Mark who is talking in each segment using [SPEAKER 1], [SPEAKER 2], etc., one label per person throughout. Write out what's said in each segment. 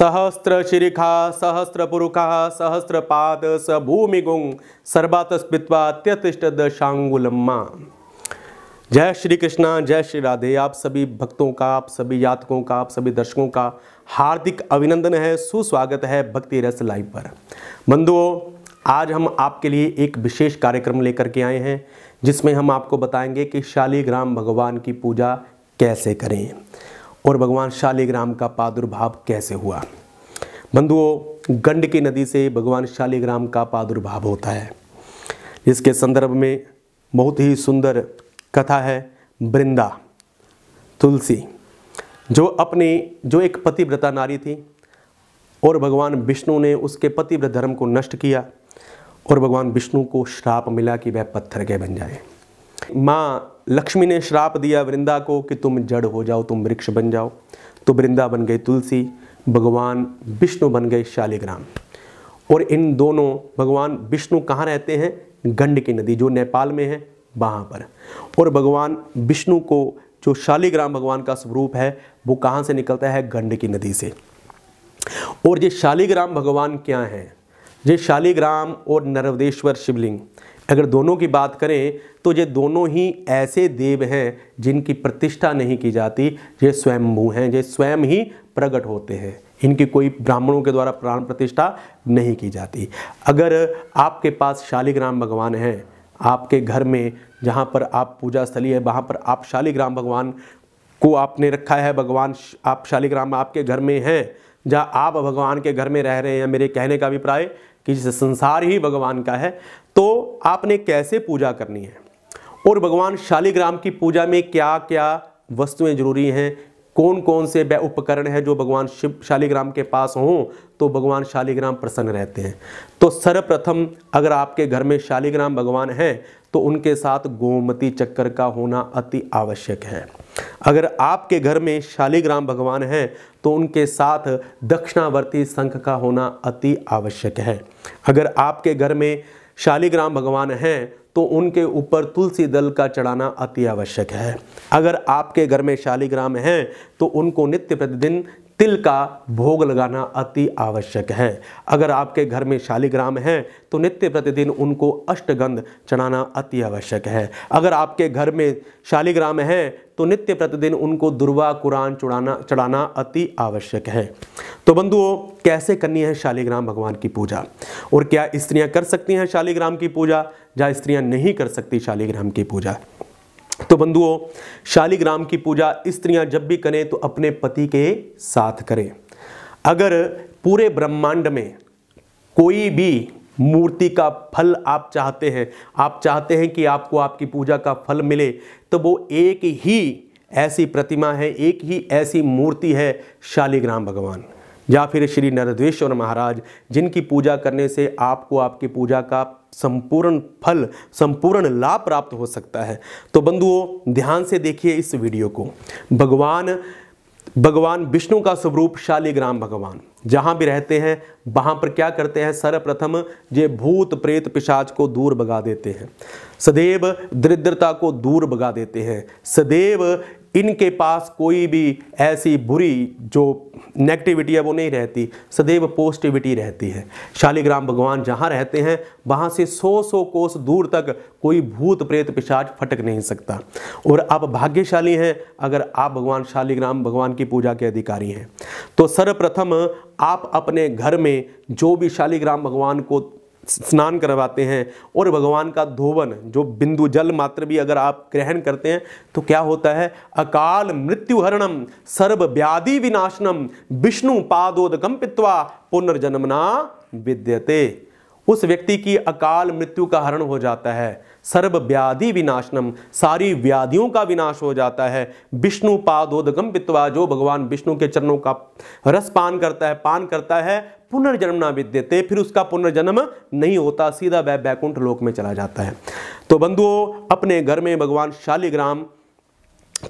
[SPEAKER 1] सहस्रशिखा सहस्रपुरुख सहस्रपाद स सर्वात स्पित्वा त्यतिष्ठ शांगुलम्मा जय श्री कृष्णा जय श्री राधे आप सभी भक्तों का आप सभी यातकों का आप सभी दर्शकों का हार्दिक अभिनंदन है सुस्वागत है भक्ति रस लाइव पर बंधुओं आज हम आपके लिए एक विशेष कार्यक्रम लेकर के आए हैं जिसमें हम आपको बताएंगे कि शालीग्राम भगवान की पूजा कैसे करें और भगवान शालिग्राम का प्रादुर्भाव कैसे हुआ बंधुओं गंड की नदी से भगवान शालिग्राम का प्रादुर्भाव होता है इसके संदर्भ में बहुत ही सुंदर कथा है वृंदा तुलसी जो अपने जो एक पतिव्रता नारी थी और भगवान विष्णु ने उसके पतिव्रत धर्म को नष्ट किया और भगवान विष्णु को श्राप मिला कि वह पत्थर के बन जाए माँ लक्ष्मी ने श्राप दिया वृंदा को कि तुम जड़ हो जाओ तुम वृक्ष बन जाओ तो वृंदा बन गई तुलसी भगवान विष्णु बन गए शालिग्राम और इन दोनों भगवान विष्णु कहाँ रहते हैं गंड की नदी जो नेपाल में है वहाँ पर और भगवान विष्णु को जो शालिग्राम भगवान का स्वरूप है वो कहाँ से निकलता है गंड की नदी से और ये शालिग्राम भगवान क्या हैं ये शालिग्राम और नर्वदेश्वर शिवलिंग अगर दोनों की बात करें तो ये दोनों ही ऐसे देव हैं जिनकी प्रतिष्ठा नहीं की जाती ये स्वयंभू हैं ये स्वयं ही प्रकट होते हैं इनकी कोई ब्राह्मणों के द्वारा प्राण प्रतिष्ठा नहीं की जाती अगर आपके पास शालिग्राम भगवान हैं आपके घर में जहाँ पर आप पूजा स्थली है वहाँ पर आप शालिग्राम भगवान को आपने रखा है भगवान आप शालिग्राम आपके घर में हैं जहाँ आप भगवान के घर में रह रहे हैं मेरे कहने का अभिप्राय कि जिस संसार ही भगवान का है तो आपने कैसे पूजा करनी है और भगवान शालिग्राम की पूजा में क्या क्या वस्तुएं जरूरी हैं कौन कौन से वह उपकरण हैं जो भगवान शिव शालिग्राम के पास हों तो भगवान शालिग्राम प्रसन्न रहते हैं तो सर्वप्रथम अगर आपके घर में शालिग्राम भगवान हैं तो उनके साथ गोमती चक्कर का होना अति आवश्यक है अगर आपके घर में शालिग्राम भगवान हैं तो उनके साथ दक्षिणावर्ती शंख का होना अति आवश्यक है अगर आपके घर में शालिग्राम भगवान हैं तो उनके ऊपर तुलसी दल का चढ़ाना अति आवश्यक है अगर आपके घर में शालिग्राम हैं तो उनको नित्य प्रतिदिन तिल का भोग लगाना अति आवश्यक है अगर आपके घर में शालिग्राम है तो नित्य प्रतिदिन उनको अष्टगंध चढ़ाना अति आवश्यक है अगर आपके घर में शालिग्राम है तो नित्य प्रतिदिन उनको दुर्वा कुरान चुड़ाना चढ़ाना अति आवश्यक है तो बंधुओं कैसे करनी है शालिग्राम भगवान की पूजा और क्या स्त्रियां कर सकती हैं शालिग्राम की पूजा या स्त्रियां नहीं कर सकती शालिग्राम की पूजा तो बंधुओं शालिग्राम की पूजा स्त्रियां जब भी करें तो अपने पति के साथ करें अगर पूरे ब्रह्मांड में कोई भी मूर्ति का फल आप चाहते हैं आप चाहते हैं कि आपको आपकी पूजा का फल मिले तो वो एक ही ऐसी प्रतिमा है एक ही ऐसी मूर्ति है शालिग्राम भगवान या फिर श्री नरद्वेश्वर महाराज जिनकी पूजा करने से आपको आपकी पूजा का संपूर्ण फल संपूर्ण लाभ प्राप्त हो सकता है तो बंधुओं ध्यान से देखिए इस वीडियो को भगवान भगवान विष्णु का स्वरूप शालिग्राम भगवान जहाँ भी रहते हैं वहाँ पर क्या करते हैं सर्वप्रथम ये भूत प्रेत पिशाच को दूर भगा देते हैं सदैव दरिद्रता को दूर भगा देते हैं सदैव इनके पास कोई भी ऐसी बुरी जो नेगेटिविटी है वो नहीं रहती सदैव पॉजिटिविटी रहती है शालिग्राम भगवान जहाँ रहते हैं वहाँ से सौ सौ कोस दूर तक कोई भूत प्रेत पिशाच फटक नहीं सकता और आप भाग्यशाली हैं अगर आप भगवान शालिग्राम भगवान की पूजा के अधिकारी हैं तो सर्वप्रथम आप अपने घर में जो भी शालिग्राम भगवान को स्नान करवाते हैं और भगवान का धोवन जो बिंदु जल मात्र भी अगर आप ग्रहण करते हैं तो क्या होता है अकाल मृत्युहरणम सर्व व्याधि विनाशनम विष्णु पादोद पित्वा पुनर्जन्मना विद्यते उस व्यक्ति की अकाल मृत्यु का हरण हो जाता है सर्व व्याधि विनाशनम सारी व्याधियों का विनाश हो जाता है विष्णु पादोदगम पित्वा जो भगवान विष्णु के चरणों का रस पान करता है पान करता है पुनर्जन्म ना विद्यते फिर उसका पुनर्जन्म नहीं होता सीधा वह बैकुंठ लोक में चला जाता है तो बंधुओं अपने घर में भगवान शालिग्राम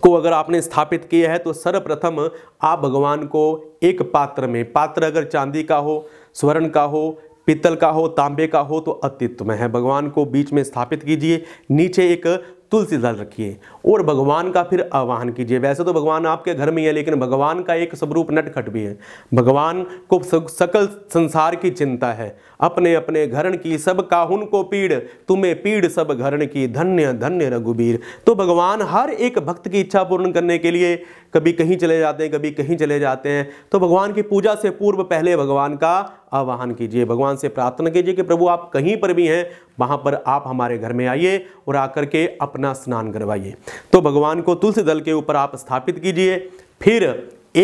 [SPEAKER 1] को अगर आपने स्थापित किया है तो सर्वप्रथम आप भगवान को एक पात्र में पात्र अगर चांदी का हो स्वर्ण का हो पीतल का हो तांबे का हो तो अतित्व में है भगवान को बीच में स्थापित कीजिए नीचे एक तुलसी दल रखिए और भगवान का फिर आवाहन कीजिए वैसे तो भगवान आपके घर में ही है लेकिन भगवान का एक स्वरूप नटखट भी है भगवान को सकल संसार की चिंता है अपने अपने घरण की सब काहुन को पीड़ तुम्हें पीड़ सब घरण की धन्य धन्य रघुबीर तो भगवान हर एक भक्त की इच्छा पूर्ण करने के लिए कभी कहीं चले जाते हैं कभी कहीं चले जाते हैं तो भगवान की पूजा से पूर्व पहले भगवान का आवाहन कीजिए भगवान से प्रार्थना कीजिए कि प्रभु आप कहीं पर भी हैं वहाँ पर आप हमारे घर में आइए और आकर के अपना स्नान करवाइए तो भगवान को तुलसी दल के ऊपर आप स्थापित कीजिए फिर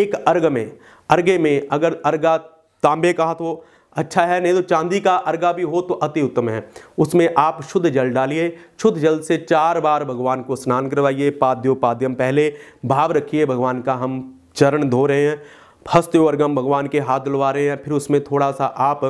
[SPEAKER 1] एक अर्घ में अर्घे में अगर अर्घा तांबे का तो अच्छा है नहीं तो चांदी का अर्घा भी हो तो अति उत्तम है उसमें आप शुद्ध जल डालिए शुद्ध जल से चार बार भगवान को स्नान करवाइए पाद्योपाद्यम पहले भाव रखिए भगवान का हम चरण धो रहे हैं हस्तवर्गम भगवान के हाथ धुलवा रहे हैं फिर उसमें थोड़ा सा आप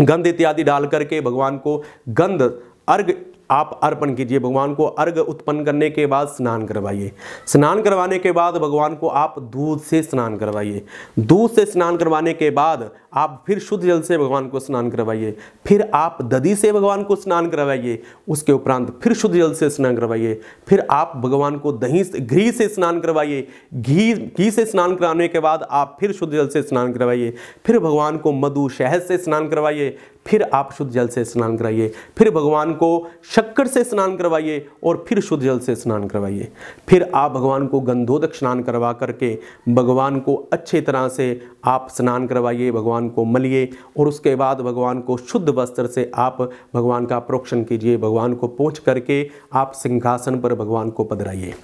[SPEAKER 1] गंध इत्यादि डाल करके भगवान को गंध अर्घ आप अर्पण कीजिए भगवान को अर्घ उत्पन्न करने के बाद स्नान करवाइए स्नान करवाने के बाद भगवान को आप दूध से स्नान करवाइए दूध से स्नान करवाने के बाद आप फिर शुद्ध जल से भगवान को स्नान करवाइए फिर आप ददी से भगवान को स्नान करवाइए उसके उपरांत फिर शुद्ध जल से स्नान करवाइए फिर आप भगवान को दही घी से स्नान करवाइए घी घी से स्नान कराने के बाद आप फिर शुद्ध जल से स्नान करवाइए फिर भगवान को मधु शहद से स्नान करवाइए फिर आप शुद्ध जल से स्नान कराइए फिर भगवान को शक्कर से स्नान करवाइए और फिर शुद्ध जल से स्नान करवाइए फिर आप भगवान को गंधोदक स्नान करवा करके भगवान को अच्छे तरह से आप स्नान करवाइए भगवान को मलिए और उसके बाद भगवान को शुद्ध वस्त्र से आप भगवान का प्रोक्षण कीजिए भगवान को पहुँच करके आप सिंहासन पर भगवान को पधराइए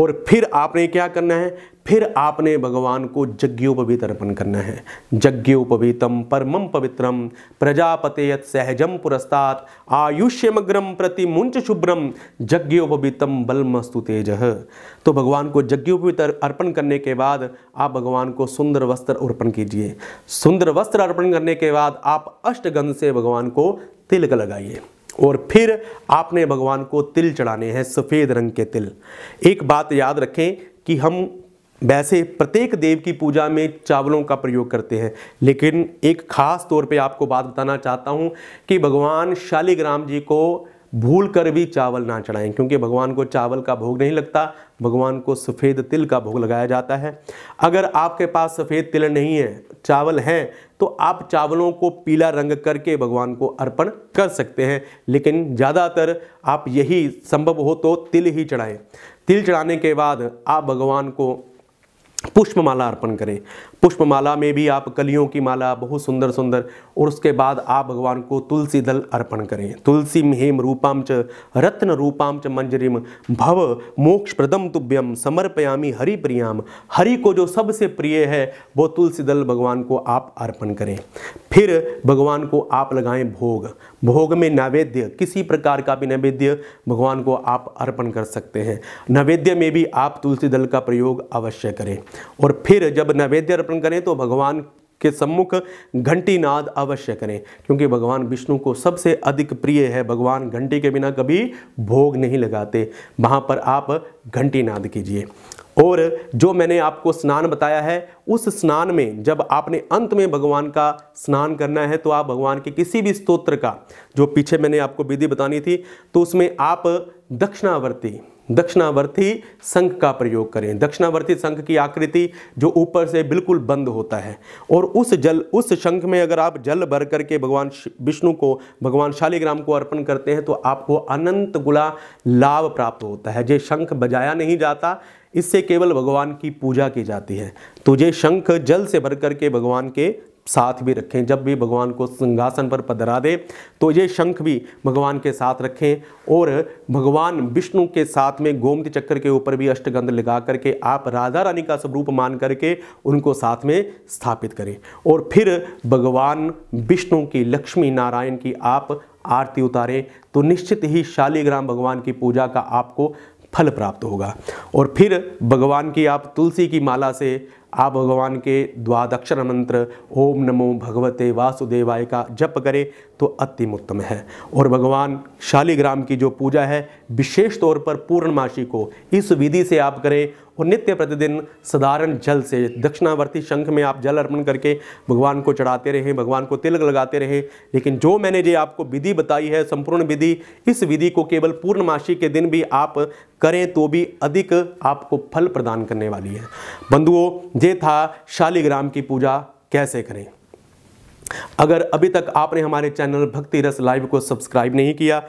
[SPEAKER 1] और फिर आपने क्या करना है फिर आपने भगवान को यज्ञोपवीत अर्पण करना है यज्ञोपवीतम परमम पवित्रम प्रजापते यत सहजम पुरस्तात आयुष्यमग्रम प्रति मुंच शुभ्रम यज्ञोपवीतम बलमस्तु तेज तो भगवान को यज्ञोपवीत अर्पण करने के बाद आप भगवान को सुंदर वस्त्र अर्पण कीजिए सुंदर वस्त्र अर्पण करने के बाद आप अष्टगंध से भगवान को तिलक लगाइए और फिर आपने भगवान को तिल चढ़ाने हैं सफ़ेद रंग के तिल एक बात याद रखें कि हम वैसे प्रत्येक देव की पूजा में चावलों का प्रयोग करते हैं लेकिन एक खास तौर पे आपको बात बताना चाहता हूँ कि भगवान शालिग्राम जी को भूल कर भी चावल ना चढ़ाएं क्योंकि भगवान को चावल का भोग नहीं लगता भगवान को सफ़ेद तिल का भोग लगाया जाता है अगर आपके पास सफ़ेद तिल नहीं है चावल हैं तो आप चावलों को पीला रंग करके भगवान को अर्पण कर सकते हैं लेकिन ज़्यादातर आप यही संभव हो तो तिल ही चढ़ाएं तिल चढ़ाने के बाद आप भगवान को पुष्पमाला अर्पण करें पुष्पमाला में भी आप कलियों की माला बहुत सुंदर सुंदर और उसके बाद आप भगवान को तुलसी दल अर्पण करें तुलसी हेम रूपाम च रत्न रूपाम च मंजरिम भव मोक्ष प्रदम तुभ्यम समर्पयामी हरि प्रियाम हरि को जो सबसे प्रिय है वो तुलसी दल भगवान को आप अर्पण करें फिर भगवान को आप लगाएं भोग भोग में नैवेद्य किसी प्रकार का भी नैवेद्य भगवान को आप अर्पण कर सकते हैं नैवेद्य में भी आप तुलसी दल का प्रयोग अवश्य करें और फिर जब नैवेद्य अर्पण करें तो भगवान के सम्मुख घंटी नाद अवश्य करें क्योंकि भगवान विष्णु को सबसे अधिक प्रिय है भगवान घंटी के बिना कभी भोग नहीं लगाते वहाँ पर आप घंटी नाद कीजिए और जो मैंने आपको स्नान बताया है उस स्नान में जब आपने अंत में भगवान का स्नान करना है तो आप भगवान के किसी भी स्तोत्र का जो पीछे मैंने आपको विधि बतानी थी तो उसमें आप दक्षिणावर्ती दक्षिणावर्ती संघ का प्रयोग करें दक्षिणावर्ती संघ की आकृति जो ऊपर से बिल्कुल बंद होता है और उस जल उस शंख में अगर आप जल भर करके भगवान विष्णु को भगवान शालिग्राम को अर्पण करते हैं तो आपको अनंत गुला लाभ प्राप्त होता है जे शंख बजाया नहीं जाता इससे केवल भगवान की पूजा की जाती है तो ये शंख जल से भर करके भगवान के साथ भी रखें जब भी भगवान को सिंहासन पर पधरा दे तो ये शंख भी भगवान के साथ रखें और भगवान विष्णु के साथ में गोमती चक्कर के ऊपर भी अष्टगंध लगा करके आप राधा रानी का स्वरूप मान करके उनको साथ में स्थापित करें और फिर भगवान विष्णु की लक्ष्मी नारायण की आप आरती उतारें तो निश्चित ही शालीग्राम भगवान की पूजा का आपको फल प्राप्त होगा और फिर भगवान की आप तुलसी की माला से आप भगवान के द्वादक्षर मंत्र ओम नमो भगवते वासुदेवाय का जप करें तो उत्तम है और भगवान शालिग्राम की जो पूजा है विशेष तौर पर पूर्णमासी को इस विधि से आप करें और नित्य प्रतिदिन साधारण जल से दक्षिणावर्ती शंख में आप जल अर्पण करके भगवान को चढ़ाते रहें भगवान को तिलक लगाते रहें लेकिन जो मैंने जी आपको विधि बताई है संपूर्ण विधि इस विधि को केवल पूर्णमासी के दिन भी आप करें तो भी अधिक आपको फल प्रदान करने वाली है बंधुओं ये था शालिग्राम की पूजा कैसे करें अगर अभी तक आपने हमारे चैनल भक्ति रस लाइव को सब्सक्राइब नहीं किया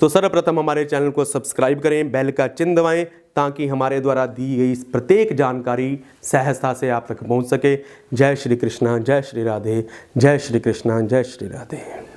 [SPEAKER 1] तो सर्वप्रथम हमारे चैनल को सब्सक्राइब करें बेल का चिन्ह दबाएं ताकि हमारे द्वारा दी गई प्रत्येक जानकारी सहजता से आप तक पहुंच सके जय श्री कृष्णा जय श्री राधे जय श्री कृष्णा जय श्री राधे